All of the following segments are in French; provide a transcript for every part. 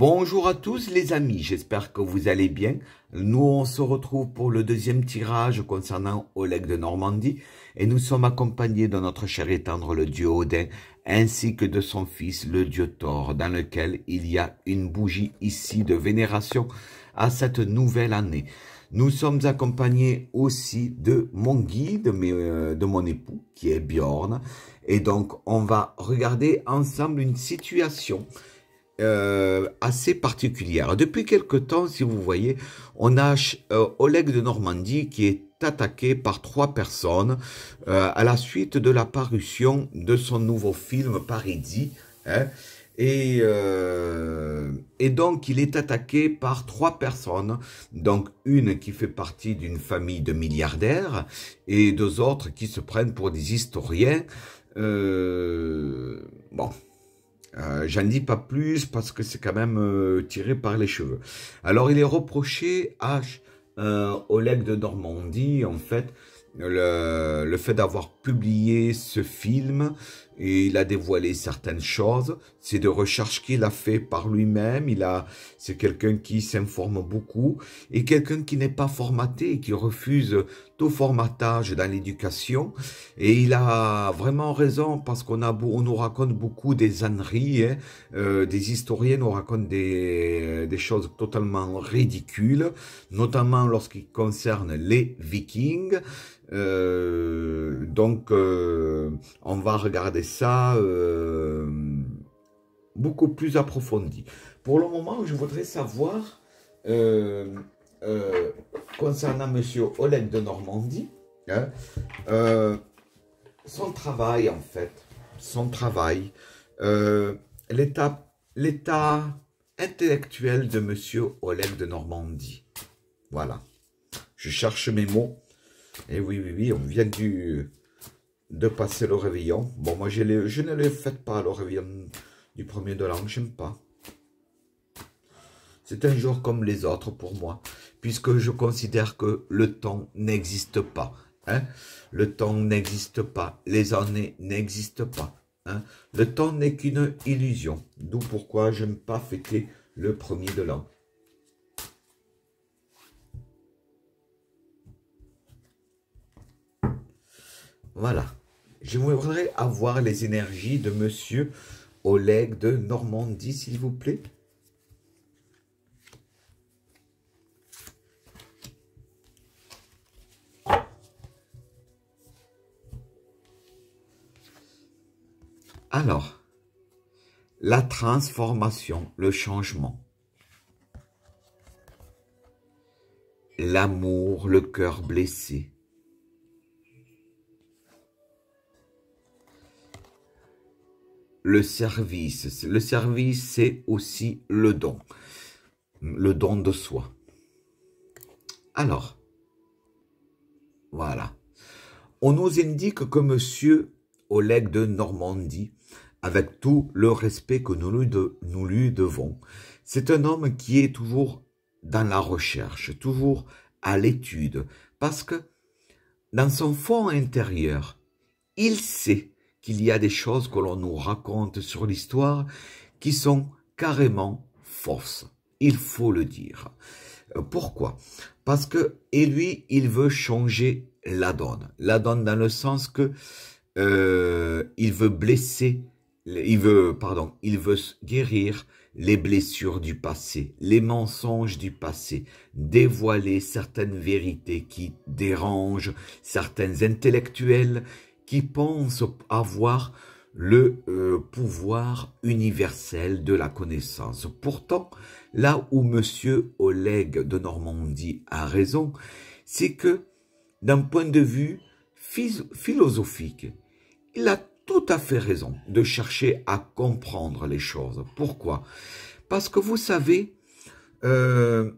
Bonjour à tous les amis, j'espère que vous allez bien. Nous, on se retrouve pour le deuxième tirage concernant Oleg de Normandie et nous sommes accompagnés de notre cher et tendre le dieu Odin ainsi que de son fils le dieu Thor dans lequel il y a une bougie ici de vénération à cette nouvelle année. Nous sommes accompagnés aussi de mon guide, euh, de mon époux qui est Bjorn et donc on va regarder ensemble une situation euh, assez particulière. Depuis quelque temps, si vous voyez, on a euh, Oleg de Normandie qui est attaqué par trois personnes euh, à la suite de la parution de son nouveau film Paradis. Hein. et, et donc, il est attaqué par trois personnes. Donc, une qui fait partie d'une famille de milliardaires et deux autres qui se prennent pour des historiens. bon, euh, j'en dis pas plus parce que c'est quand même euh, tiré par les cheveux. Alors il est reproché à euh, Oleg de Normandie, en fait, le fait d'avoir publié ce film il a dévoilé certaines choses. C'est de recherches qu'il a fait par lui-même. Il a, c'est quelqu'un qui s'informe beaucoup et quelqu'un qui n'est pas formaté qui refuse tout formatage dans l'éducation. Et il a vraiment raison parce qu'on nous raconte beaucoup des âneries, hein. euh, des historiens nous racontent des, des choses totalement ridicules, notamment lorsqu'il concerne les Vikings. Euh, donc, euh, on va regarder ça euh, beaucoup plus approfondi. Pour le moment, je voudrais savoir, concernant M. Oleg de Normandie, hein, son travail, en fait, son travail, l'état intellectuel de M. Oleg de Normandie. Voilà. Je cherche mes mots et oui, oui, oui, on vient du, de passer le réveillon. Bon, moi, je ne le fête pas, le réveillon du premier de l'an, j'aime pas. C'est un jour comme les autres pour moi, puisque je considère que le temps n'existe pas. Hein? Le temps n'existe pas, les années n'existent pas. Hein? Le temps n'est qu'une illusion, d'où pourquoi je n'aime pas fêter le premier de l'an. Voilà. Je voudrais avoir les énergies de monsieur Oleg de Normandie, s'il vous plaît. Alors, la transformation, le changement, l'amour, le cœur blessé, le service. Le service, c'est aussi le don. Le don de soi. Alors, voilà. On nous indique que Monsieur Oleg de Normandie, avec tout le respect que nous nous lui devons, c'est un homme qui est toujours dans la recherche, toujours à l'étude, parce que dans son fond intérieur, il sait qu'il y a des choses que l'on nous raconte sur l'histoire qui sont carrément fausses. Il faut le dire. Euh, pourquoi Parce que, et lui, il veut changer la donne. La donne dans le sens que euh, il veut blesser, il veut, pardon, il veut guérir les blessures du passé, les mensonges du passé, dévoiler certaines vérités qui dérangent certains intellectuels, qui pensent avoir le euh, pouvoir universel de la connaissance. Pourtant, là où M. Oleg de Normandie a raison, c'est que, d'un point de vue philosophique, il a tout à fait raison de chercher à comprendre les choses. Pourquoi Parce que vous savez, euh,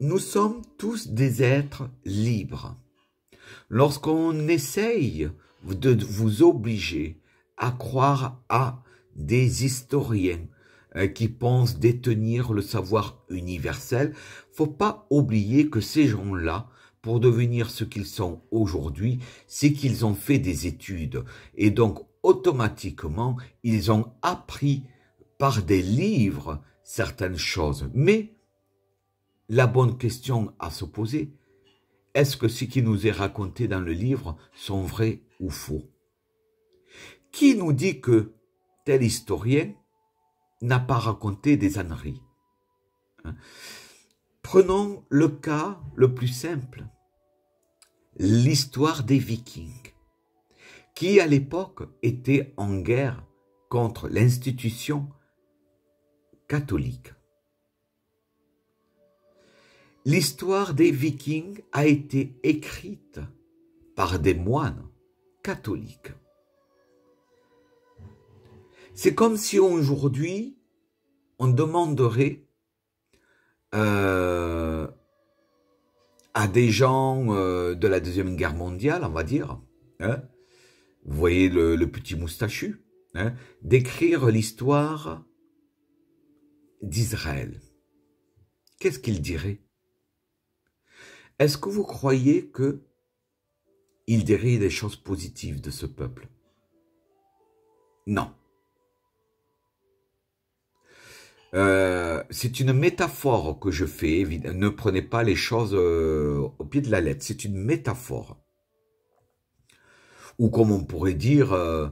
nous sommes tous des êtres libres. Lorsqu'on essaye de vous obliger à croire à des historiens euh, qui pensent détenir le savoir universel, faut pas oublier que ces gens-là, pour devenir ce qu'ils sont aujourd'hui, c'est qu'ils ont fait des études. Et donc, automatiquement, ils ont appris par des livres certaines choses. Mais, la bonne question à se poser, est-ce que ce qui nous est raconté dans le livre sont vrais ou faux Qui nous dit que tel historien n'a pas raconté des âneries hein? Prenons le cas le plus simple, l'histoire des vikings, qui à l'époque étaient en guerre contre l'institution catholique. L'histoire des vikings a été écrite par des moines c'est comme si aujourd'hui, on demanderait euh, à des gens euh, de la Deuxième Guerre mondiale, on va dire, hein, vous voyez le, petit moustachu, hein, d'écrire l'histoire d'Israël. Qu'est-ce qu'il dirait Est-ce que vous croyez que il dérive des choses positives de ce peuple. Non. Euh, c'est une métaphore que je fais. Ne prenez pas les choses euh, au pied de la lettre. C'est une métaphore. Ou comme on pourrait dire, euh,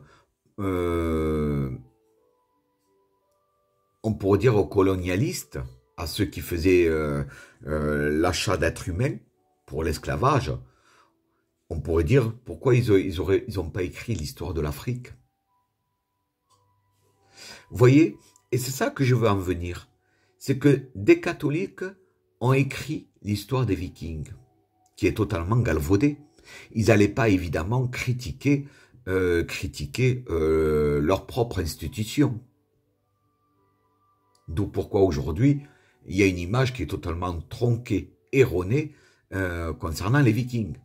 on pourrait dire aux colonialistes, à ceux qui faisaient l'achat d'êtres humains pour l'esclavage, on pourrait dire pourquoi ils n'ont ont pas écrit l'histoire de l'Afrique. Vous voyez, et c'est ça que je veux en venir, c'est que des catholiques ont écrit l'histoire des vikings, qui est totalement galvaudée. Ils n'allaient pas évidemment critiquer, euh, critiquer euh, leur propre institution. D'où pourquoi aujourd'hui, il y a une image qui est totalement tronquée, erronée, euh, concernant les vikings.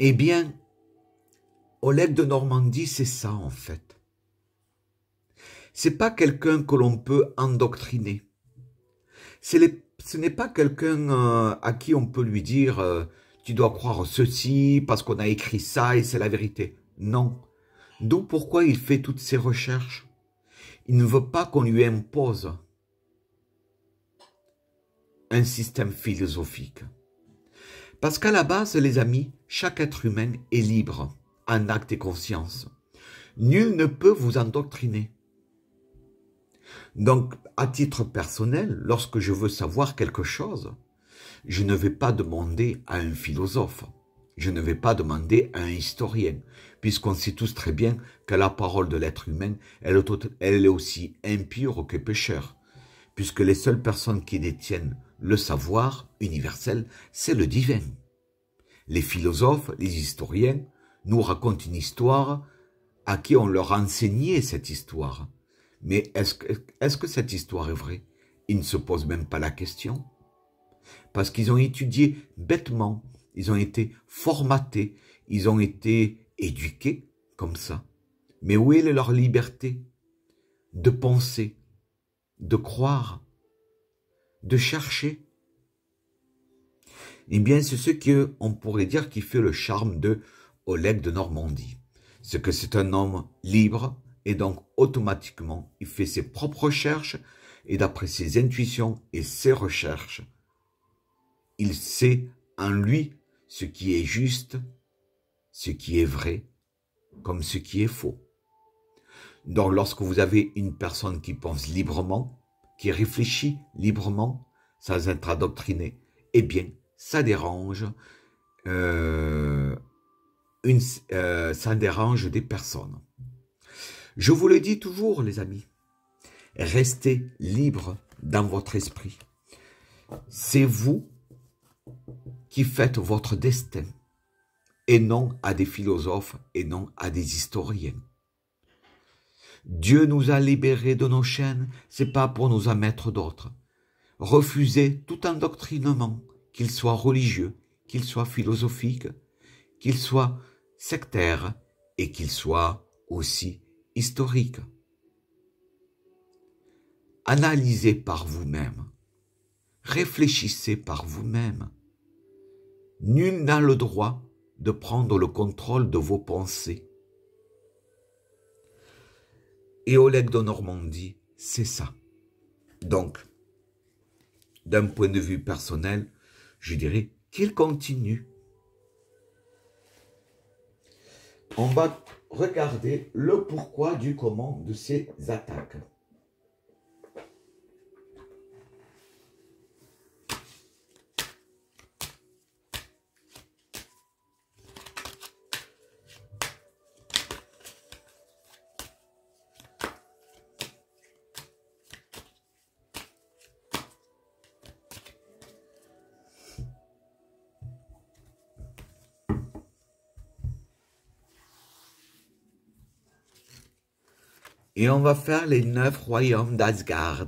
Eh bien, Oleg de Normandie, c'est ça en fait. C'est pas quelqu'un que l'on peut endoctriner. ce n'est pas quelqu'un euh, à qui on peut lui dire euh, tu dois croire ceci parce qu'on a écrit ça et c'est la vérité. Non. D'où pourquoi il fait toutes ces recherches. Il ne veut pas qu'on lui impose un système philosophique. Parce qu'à la base, les amis, chaque être humain est libre, en acte et conscience. Nul ne peut vous endoctriner. Donc, à titre personnel, lorsque je veux savoir quelque chose, je ne vais pas demander à un philosophe, je ne vais pas demander à un historien, puisqu'on sait tous très bien que la parole de l'être humain, elle, est aussi impure que pécheur, puisque les seules personnes qui détiennent le savoir universel, c'est le divin. Les philosophes, les historiens nous racontent une histoire à qui on leur a enseigné cette histoire. Mais est-ce que, cette histoire est vraie Ils ne se posent même pas la question. Parce qu'ils ont étudié bêtement, ils ont été formatés, ils ont été éduqués comme ça. Mais où est leur liberté de penser, de croire de chercher. Eh bien, c'est ce que on pourrait dire qui fait le charme de Oleg de Normandie. C'est que c'est un homme libre et donc automatiquement, il fait ses propres recherches et d'après ses intuitions et ses recherches, il sait en lui ce qui est juste, ce qui est vrai, comme ce qui est faux. Donc lorsque vous avez une personne qui pense librement, qui réfléchit librement sans être adoctriné, eh bien, ça dérange, euh, une, euh, ça dérange des personnes. Je vous le dis toujours, les amis, restez libre dans votre esprit. C'est vous qui faites votre destin, et non à des philosophes, et non à des historiens. Dieu nous a libérés de nos chaînes, c'est pas pour nous en mettre d'autres. Refusez tout endoctrinement, qu'il soit religieux, qu'il soit philosophique, qu'il soit sectaire et qu'il soit aussi historique. Analysez par vous-même, réfléchissez par vous-même. Nul n'a le droit de prendre le contrôle de vos pensées et Oleg de Normandie, c'est ça. Donc, d'un point de vue personnel, je dirais qu'il continue. On va regarder le pourquoi du comment de ces attaques. et on va faire les neuf royaumes d'Asgard.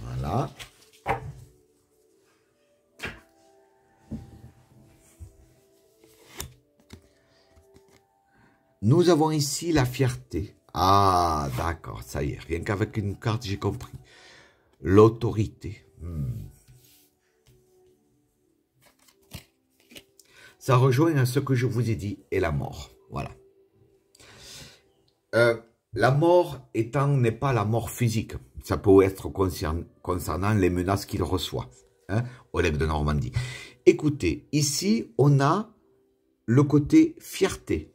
Voilà. Nous avons ici la fierté. Ah, d'accord, ça y est, rien qu'avec une carte, j'ai compris. L'autorité. Hmm. Ça rejoint à ce que je vous ai dit et la mort. Voilà. Euh, la mort étant n'est pas la mort physique. Ça peut être concernant les menaces qu'il reçoit hein, de Normandie. Écoutez, ici, on a le côté fierté.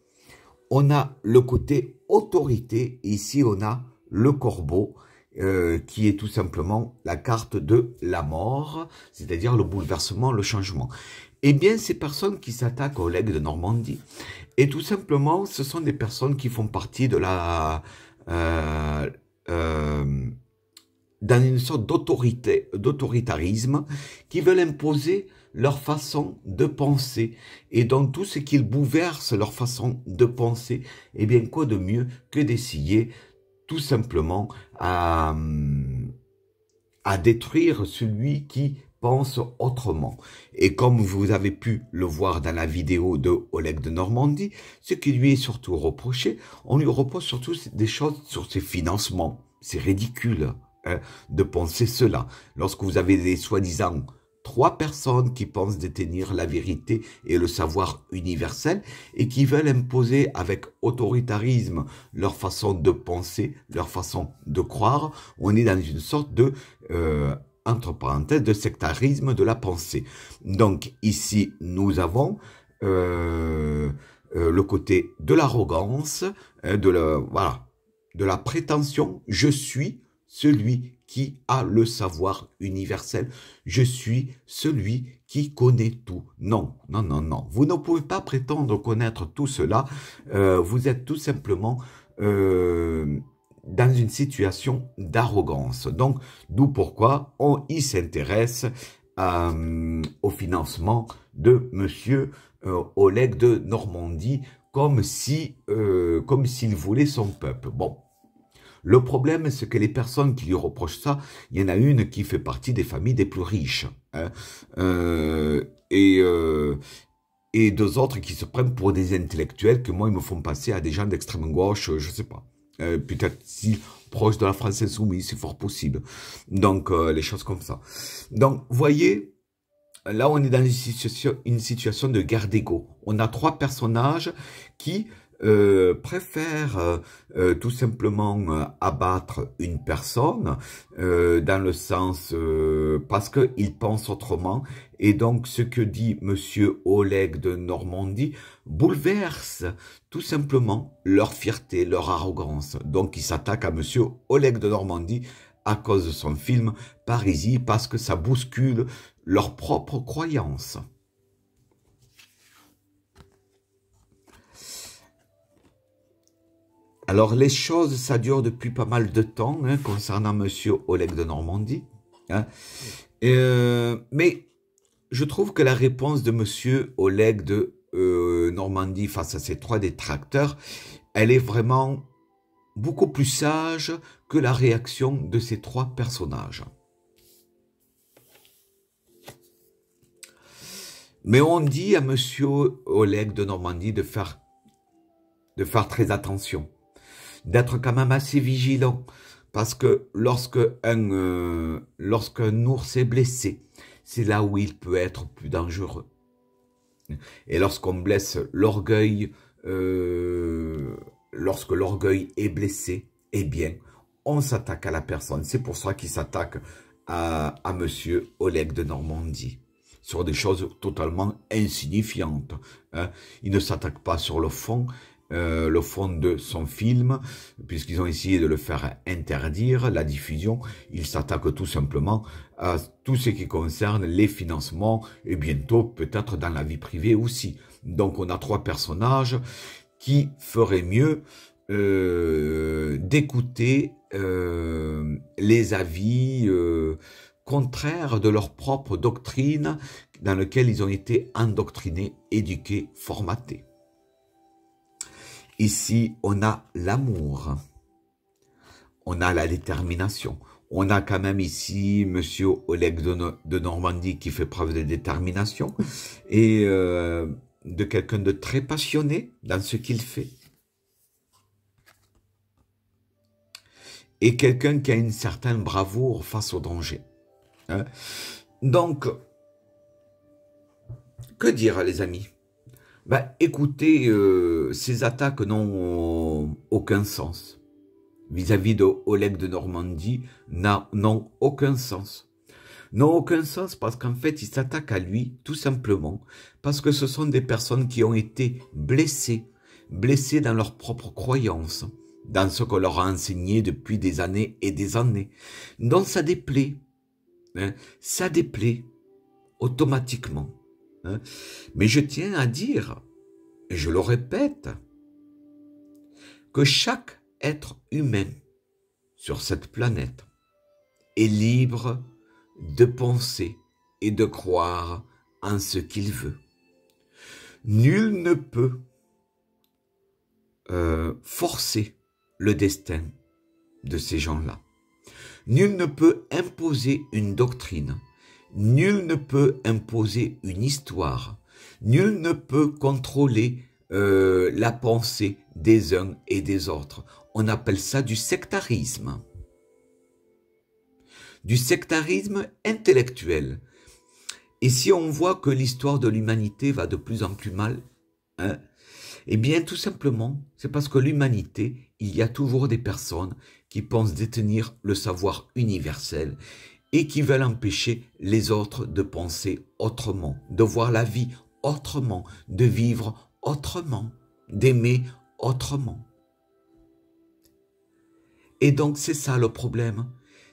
On a le côté autorité. Ici, on a le corbeau. Euh, qui est tout simplement la carte de la mort, c'est-à-dire le bouleversement, le changement. Eh bien, ces personnes qui s'attaquent aux legs de Normandie, et tout simplement, ce sont des personnes qui font partie de la... Euh, euh dans une sorte d'autorité, d'autoritarisme, qui veulent imposer leur façon de penser. Et dans tout ce qu'ils bouleversent leur façon de penser, eh bien, quoi de mieux que d'essayer tout simplement à, hum, à détruire celui qui pense autrement. Et comme vous avez pu le voir dans la vidéo de Oleg de Normandie, ce qui lui est surtout reproché, on lui repose surtout des choses sur ses financements. C'est ridicule hein, de penser cela. Lorsque vous avez des soi-disant trois personnes qui pensent détenir la vérité et le savoir universel et qui veulent imposer avec autoritarisme leur façon de penser, leur façon de croire. On est dans une sorte de, euh, entre parenthèses, de sectarisme de la pensée. Donc ici, nous avons... Euh, euh, le côté de l'arrogance, de la, voilà, de la prétention, je suis celui qui a le savoir universel. Je suis celui qui connaît tout. Non, non, non, non. Vous ne pouvez pas prétendre connaître tout cela. Euh, vous êtes tout simplement euh, dans une situation d'arrogance. Donc, d'où pourquoi on y s'intéresse euh, au financement de Monsieur Oleg de Normandie comme si, comme s'il voulait son peuple. Bon, le problème, c'est que les personnes qui lui reprochent ça, il y en a une qui fait partie des familles des plus riches. Hein. Euh, et, euh, et deux autres qui se prennent pour des intellectuels que moi, ils me font passer à des gens d'extrême gauche, je ne sais pas. Euh, peut-être si proche de la France insoumise, c'est fort possible. Donc, les choses comme ça. Donc, voyez, là, on est dans une situation, une situation de guerre d'ego. On a trois personnages qui euh, préfère euh, euh, tout simplement euh, abattre une personne dans le sens parce qu'il pense autrement et donc ce que dit monsieur Oleg de Normandie bouleverse tout simplement leur fierté, leur arrogance. Donc il s'attaque à monsieur Oleg de Normandie à cause de son film Parisie parce que ça bouscule leurs propres croyances. Alors les choses, ça dure depuis pas mal de temps hein, concernant Monsieur Oleg de Normandie. Hein. Euh, mais je trouve que la réponse de Monsieur Oleg de euh, Normandie face à ces trois détracteurs, elle est vraiment beaucoup plus sage que la réaction de ces trois personnages. Mais on dit à Monsieur Oleg de Normandie de de faire très attention d'être quand même assez vigilant. Parce que lorsque un, euh, lorsqu'un ours est blessé, c'est là où il peut être plus dangereux. Et lorsqu'on blesse l'orgueil, euh, lorsque l'orgueil est blessé, eh bien, on s'attaque à la personne. C'est pour ça qu'il s'attaque à, à Monsieur Oleg de Normandie sur des choses totalement insignifiantes. Hein. Il ne s'attaque pas sur le fond, euh, le fond de son film, puisqu'ils ont essayé de le faire interdire, la diffusion. Ils s'attaquent tout simplement à tout ce qui concerne les financements et bientôt peut-être dans la vie privée aussi. Donc on a trois personnages qui feraient mieux euh, d'écouter euh, les avis contraires de leur propre doctrine dans lequel ils ont été endoctrinés, éduqués, formatés. Ici, on a l'amour. On a la détermination. On a quand même ici M. Oleg de Normandie qui fait preuve de détermination et euh, de quelqu'un de très passionné dans ce qu'il fait. Et quelqu'un qui a une certaine bravoure face au danger. Hein. Donc, que dire les amis bah, écoutez, euh, ces attaques n'ont aucun sens. Vis-à-vis de Oleg de Normandie, n'ont aucun sens. N'ont aucun sens parce qu'en fait, ils s'attaquent à lui, tout simplement, parce que ce sont des personnes qui ont été blessées, blessées dans leur propre croyances, dans ce qu'on leur a enseigné depuis des années et des années. Donc ça déplaît, hein, ça déplaît automatiquement. Hein. Mais je tiens à dire, et je le répète, que chaque être humain sur cette planète est libre de penser et de croire en ce qu'il veut. Nul ne peut euh, forcer le destin de ces gens-là. Nul ne peut imposer une doctrine Nul ne peut imposer une histoire, nul ne peut contrôler euh, la pensée des uns et des autres. On appelle ça du sectarisme. Du sectarisme intellectuel. Et si on voit que l'histoire de l'humanité va de plus en plus mal, hein, eh bien tout simplement, c'est parce que l'humanité, il y a toujours des personnes qui pensent détenir le savoir universel et qui veulent empêcher les autres de penser autrement, de voir la vie autrement, de vivre autrement, d'aimer autrement. Et donc c'est ça le problème,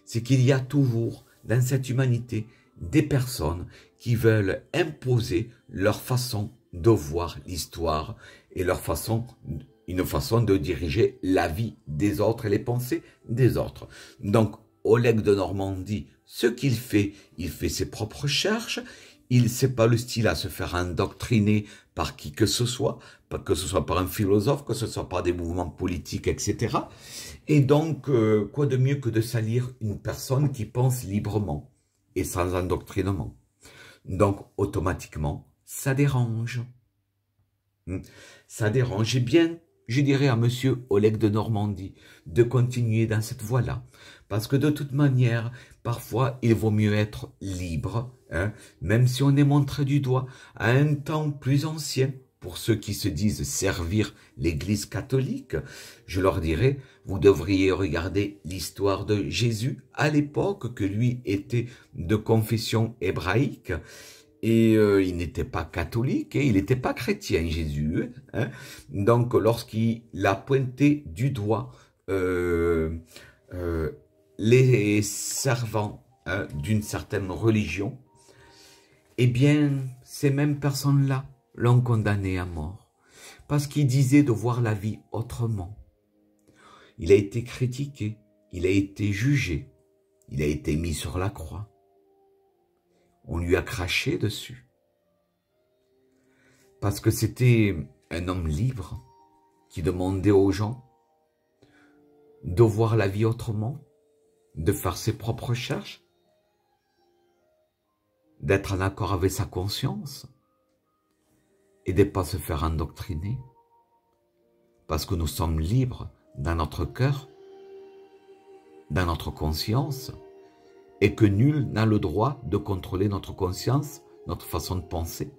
c'est qu'il y a toujours dans cette humanité des personnes qui veulent imposer leur façon de voir l'histoire et leur façon une façon de diriger la vie des autres et les pensées des autres. Donc Oleg de Normandie, ce qu'il fait, il fait ses propres recherches, il sait pas le style à se faire indoctriner par qui que ce soit, que ce soit par un philosophe, que ce soit par des mouvements politiques, etc. Et donc, euh, quoi de mieux que de salir une personne qui pense librement et sans endoctrinement Donc, automatiquement, ça dérange. Hmm. Ça dérange. bien, je dirais à monsieur Oleg de Normandie de continuer dans cette voie-là. Parce que de toute manière, parfois, il vaut mieux être libre, hein, même si on est montré du doigt, à un temps plus ancien, pour ceux qui se disent servir l'Église catholique, je leur dirais, vous devriez regarder l'histoire de Jésus à l'époque que lui était de confession hébraïque et euh, il n'était pas catholique et hein, il n'était pas chrétien, Jésus. Hein. Donc lorsqu'il a pointé du doigt euh, euh, les servants hein, d'une certaine religion, eh bien, ces mêmes personnes-là l'ont condamné à mort, parce qu'il disait de voir la vie autrement. Il a été critiqué, il a été jugé, il a été mis sur la croix on lui a craché dessus. Parce que c'était un homme libre qui demandait aux gens de voir la vie autrement, de faire ses propres recherches, d'être en accord avec sa conscience et de ne pas se faire endoctriner. Parce que nous sommes libres dans notre cœur, dans notre conscience, et que nul n'a le droit de contrôler notre conscience, notre façon de penser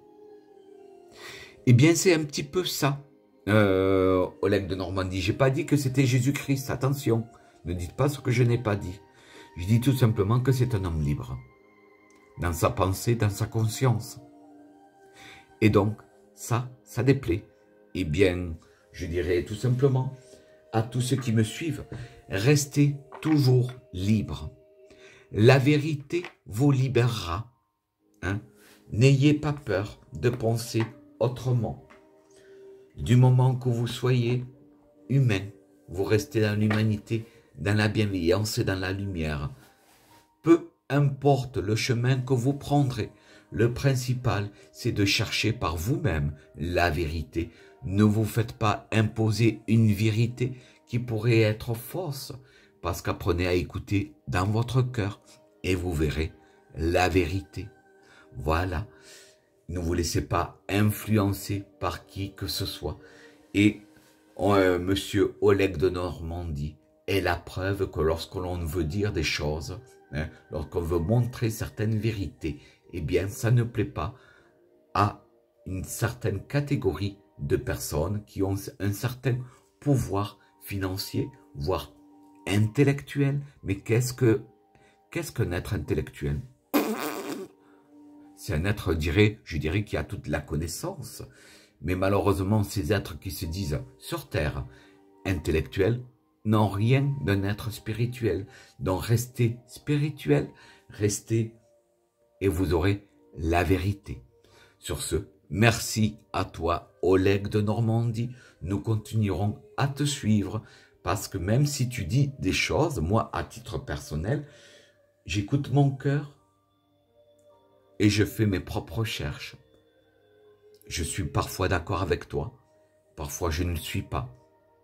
Eh bien, c'est un petit peu ça, euh, Oleg de Normandie. J'ai pas dit que c'était Jésus-Christ, attention, ne dites pas ce que je n'ai pas dit. Je dis tout simplement que c'est un homme libre, dans sa pensée, dans sa conscience. Et donc, ça, ça déplaît. Eh bien, je dirais tout simplement à tous ceux qui me suivent, restez toujours libres. La vérité vous libérera. Hein. N'ayez pas peur de penser autrement. Du moment que vous soyez humain, vous restez dans l'humanité, dans la bienveillance et dans la lumière. Peu importe le chemin que vous prendrez, le principal, c'est de chercher par vous-même la vérité. Ne vous faites pas imposer une vérité qui pourrait être fausse, parce qu'apprenez à écouter dans votre cœur et vous verrez la vérité. Voilà, ne vous laissez pas influencer par qui que ce soit. Et euh, Monsieur Oleg de Normandie est la preuve que lorsque l'on veut dire des choses, hein, lorsqu'on veut montrer certaines vérités, eh bien ça ne plaît pas à une certaine catégorie de personnes qui ont un certain pouvoir financier, voire intellectuel. Mais qu'est-ce que qu'est-ce qu'un être intellectuel C'est un être, dirais, je dirais, qui a toute la connaissance. Mais malheureusement, ces êtres qui se disent sur Terre intellectuels n'ont rien d'un être spirituel. Donc restez spirituel, restez et vous aurez la vérité. Sur ce, merci à toi, Oleg de Normandie. Nous continuerons à te suivre. Parce que même si tu dis des choses, moi, à titre personnel, j'écoute mon cœur et je fais mes propres recherches. Je suis parfois d'accord avec toi, parfois je ne le suis pas.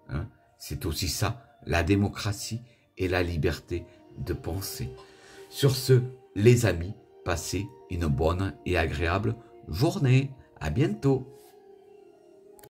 Hein. C'est aussi ça, la démocratie et la liberté de penser. Sur ce, les amis, passez une bonne et agréable journée. À bientôt.